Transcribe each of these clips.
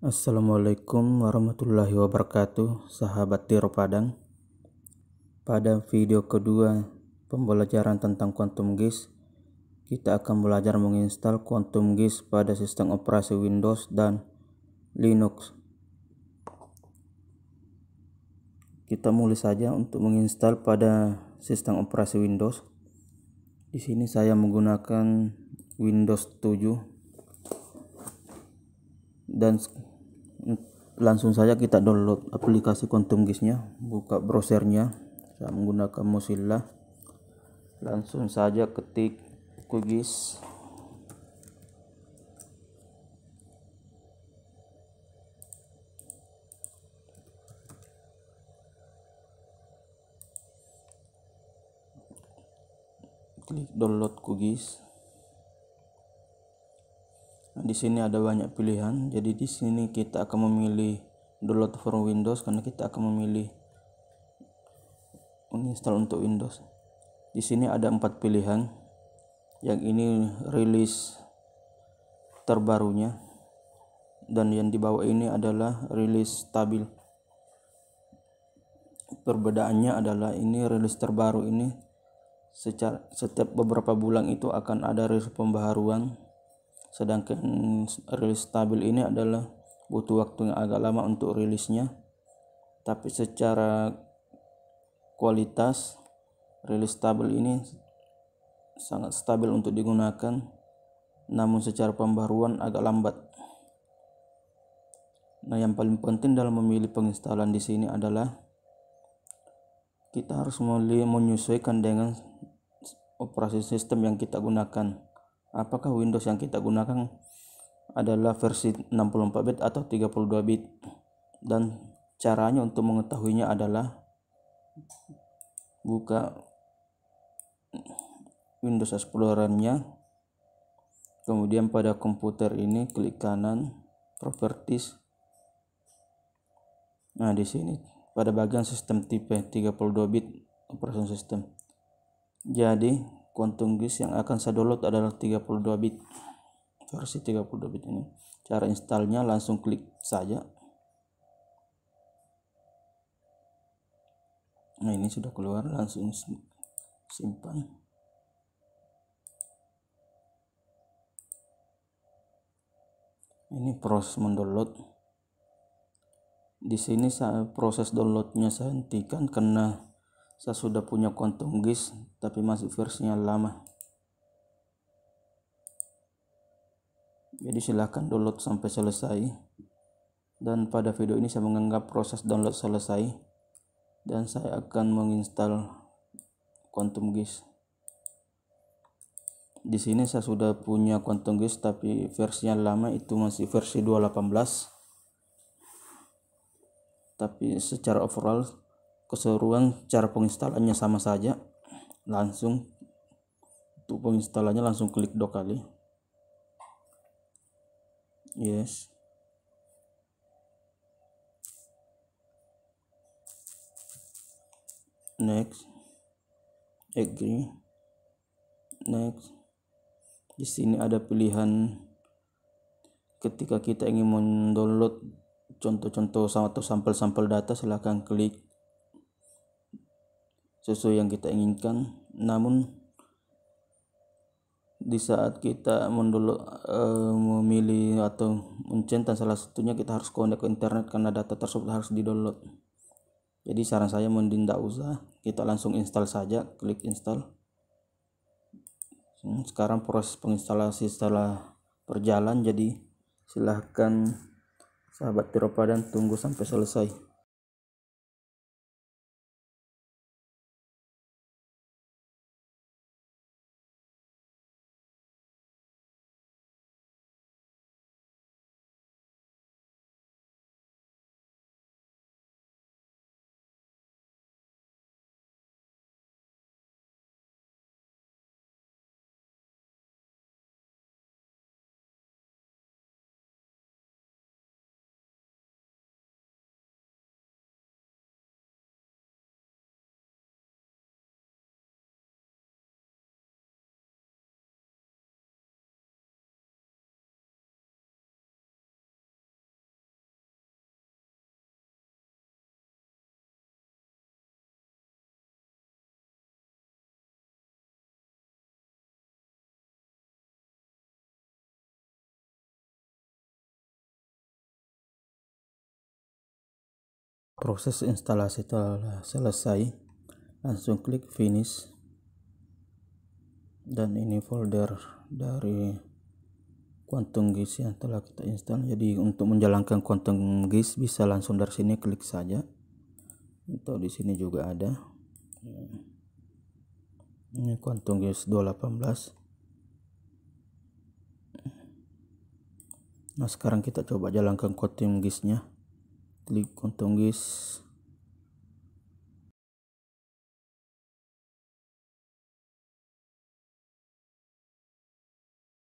Assalamualaikum warahmatullahi wabarakatuh sahabat Tiro Padang pada video kedua pembelajaran tentang Quantum GIS kita akan belajar menginstal Quantum GIS pada sistem operasi Windows dan Linux kita mulai saja untuk menginstal pada sistem operasi Windows di sini saya menggunakan Windows 7 dan langsung saja kita download aplikasi Quantum nya buka browsernya saya menggunakan Mozilla langsung saja ketik cookies klik download cookies di sini ada banyak pilihan jadi di sini kita akan memilih download for Windows karena kita akan memilih menginstal untuk Windows di sini ada empat pilihan yang ini rilis terbarunya dan yang di bawah ini adalah rilis stabil perbedaannya adalah ini rilis terbaru ini secara setiap beberapa bulan itu akan ada rilis pembaharuan sedangkan rilis stabil ini adalah butuh waktu yang agak lama untuk rilisnya tapi secara kualitas rilis stabil ini sangat stabil untuk digunakan namun secara pembaruan agak lambat nah yang paling penting dalam memilih penginstalan di sini adalah kita harus menyesuaikan dengan operasi sistem yang kita gunakan apakah Windows yang kita gunakan adalah versi 64 bit atau 32 bit dan caranya untuk mengetahuinya adalah buka Windows Explorer-nya kemudian pada komputer ini klik kanan properties nah di sini pada bagian sistem tipe 32 bit operation system jadi Kuantum GIS yang akan saya download adalah 32 bit. Versi 32 bit ini. Cara installnya langsung klik saja. Nah, ini sudah keluar langsung simpan. Ini proses mendownload. Di sini saya proses downloadnya saya hentikan karena saya sudah punya kontong guys, tapi masih versinya lama. Jadi silahkan download sampai selesai. Dan pada video ini saya menganggap proses download selesai. Dan saya akan menginstal Quantum gis Di sini saya sudah punya Quantum gis tapi versinya lama itu masih versi 218. Tapi secara overall keseluruhan cara penginstalannya sama saja langsung untuk penginstalannya langsung klik dua kali yes next agree next di sini ada pilihan ketika kita ingin mendownload contoh-contoh atau sampel-sampel data silahkan klik sesuai yang kita inginkan namun di saat kita mendulu, e, memilih atau mencentang salah satunya kita harus konek ke internet karena data tersebut harus di download jadi saran saya mending tidak usah kita langsung install saja klik install hmm, sekarang proses penginstalasi setelah berjalan jadi silahkan sahabat tiropadan tunggu sampai selesai proses instalasi telah selesai langsung klik finish dan ini folder dari quantum gis yang telah kita install jadi untuk menjalankan quantum gis bisa langsung dari sini klik saja atau di sini juga ada ini quantum gis 218 Nah sekarang kita coba jalankan quantum gisnya klik untung guys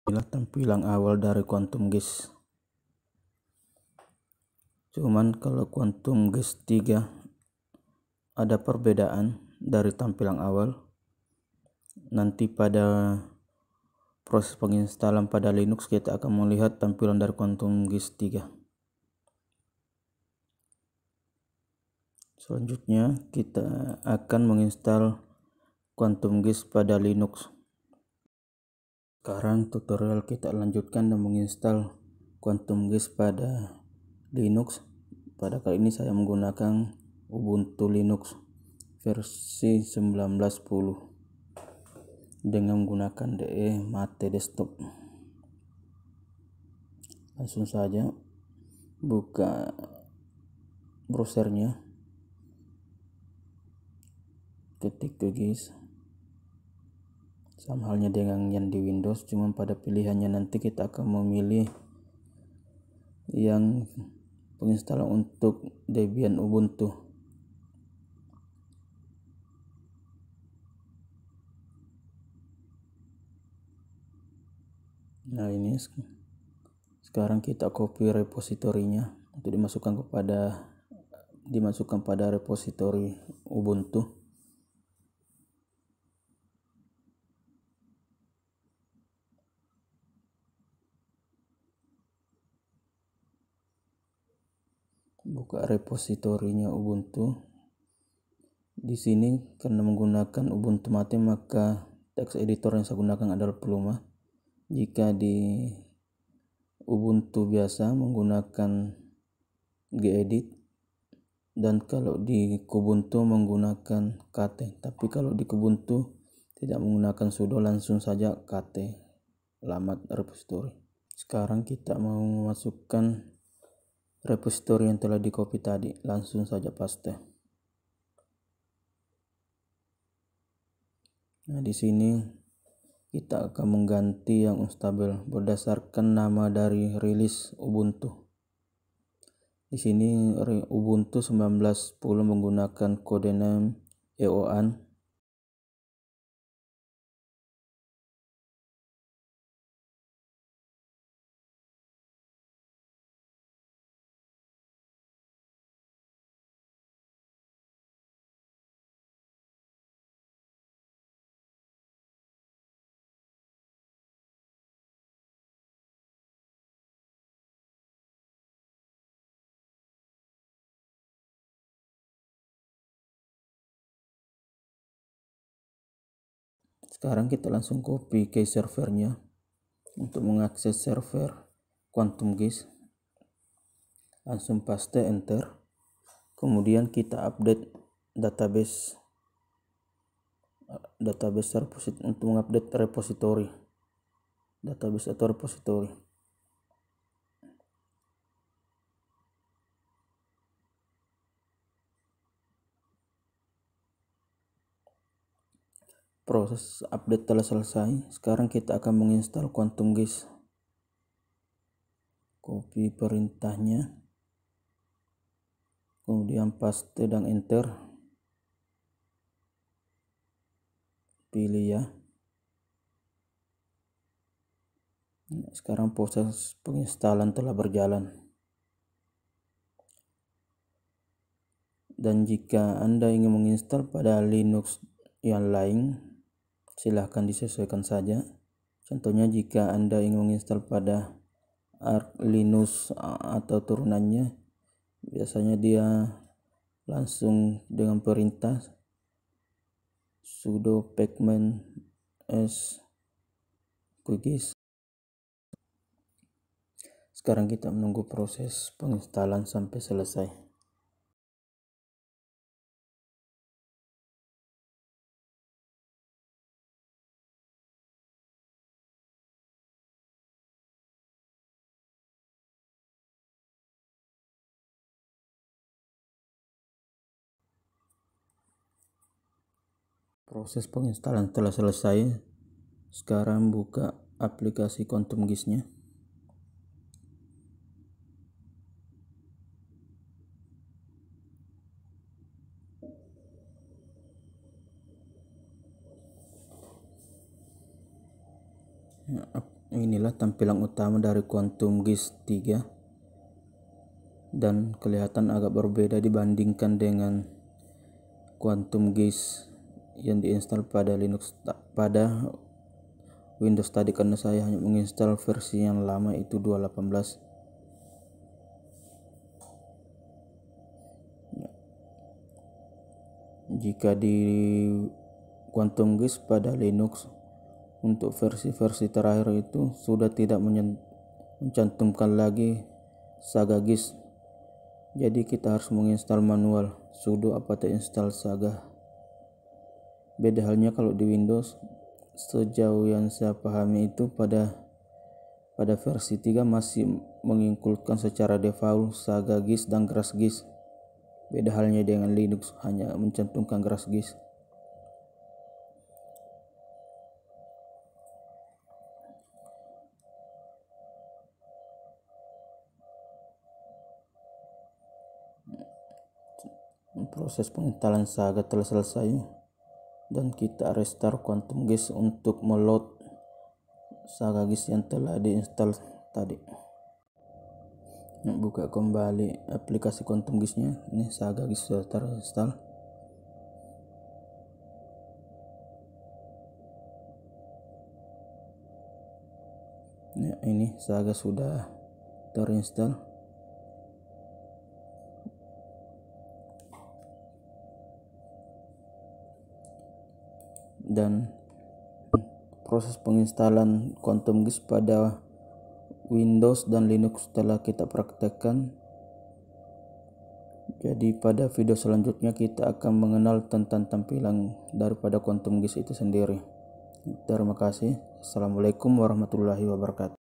inilah tampilan awal dari quantum guys cuman kalau quantum guys 3 ada perbedaan dari tampilan awal nanti pada proses penginstalan pada Linux kita akan melihat tampilan dari Quantum guys 3 Selanjutnya, kita akan menginstal Quantum GIS pada Linux. Sekarang tutorial kita lanjutkan dan menginstal Quantum GIS pada Linux. Pada kali ini saya menggunakan Ubuntu Linux versi 1910 dengan menggunakan DE Mate Desktop. Langsung saja buka browsernya ketik ke guys sama halnya dengan yang di Windows cuma pada pilihannya nanti kita akan memilih yang penginstalan untuk Debian Ubuntu nah ini sekarang kita copy repositorinya untuk dimasukkan kepada dimasukkan pada repositori Ubuntu buka repositorinya Ubuntu di sini karena menggunakan Ubuntu Mate maka teks editor yang saya gunakan adalah Pluma jika di Ubuntu biasa menggunakan gedit dan kalau di Kubuntu menggunakan kt, tapi kalau di Kubuntu tidak menggunakan sudo langsung saja kt. Lamat repository sekarang kita mau memasukkan repository yang telah dikopi tadi. Langsung saja paste. Nah, di sini kita akan mengganti yang unstable berdasarkan nama dari rilis Ubuntu. Di sini Ubuntu 19.10 menggunakan kode name EOAN Sekarang kita langsung copy ke servernya untuk mengakses server Quantum Guys. Langsung paste enter. Kemudian kita update database database repository untuk mengupdate repository database atau repository proses update telah selesai sekarang kita akan menginstal quantum guys copy perintahnya kemudian paste dan enter pilih ya. ya sekarang proses penginstalan telah berjalan dan jika Anda ingin menginstal pada Linux yang lain silahkan disesuaikan saja. Contohnya jika Anda ingin menginstal pada Arch Linux atau turunannya, biasanya dia langsung dengan perintah sudo pacman s cookies. Sekarang kita menunggu proses penginstalan sampai selesai. proses penginstalan telah selesai sekarang buka aplikasi quantum GIS-nya. Nah, inilah tampilan utama dari Quantum GIS 3 dan kelihatan agak berbeda dibandingkan dengan Quantum GIS yang diinstal pada Linux pada Windows tadi karena saya hanya menginstal versi yang lama itu 218 jika di Quantum Gis pada Linux untuk versi-versi terakhir itu sudah tidak mencantumkan lagi Saga Gis jadi kita harus menginstal manual sudo apt install saga Beda halnya kalau di Windows sejauh yang saya pahami itu pada pada versi 3 masih mengingkulkan secara default Saga GIS dan Grass Gis. Beda halnya dengan Linux hanya mencantumkan Grass Gis. proses penginstalan Saga telah selesai dan kita restart quantum gas untuk meload saga gas yang telah diinstal tadi nah, buka kembali aplikasi quantum nya ini saga gas sudah terinstall ya, ini saga sudah terinstall dan proses penginstalan quantum gis pada Windows dan Linux telah kita praktekkan. Jadi pada video selanjutnya kita akan mengenal tentang tampilan daripada quantum gis itu sendiri. Terima kasih. Assalamualaikum warahmatullahi wabarakatuh.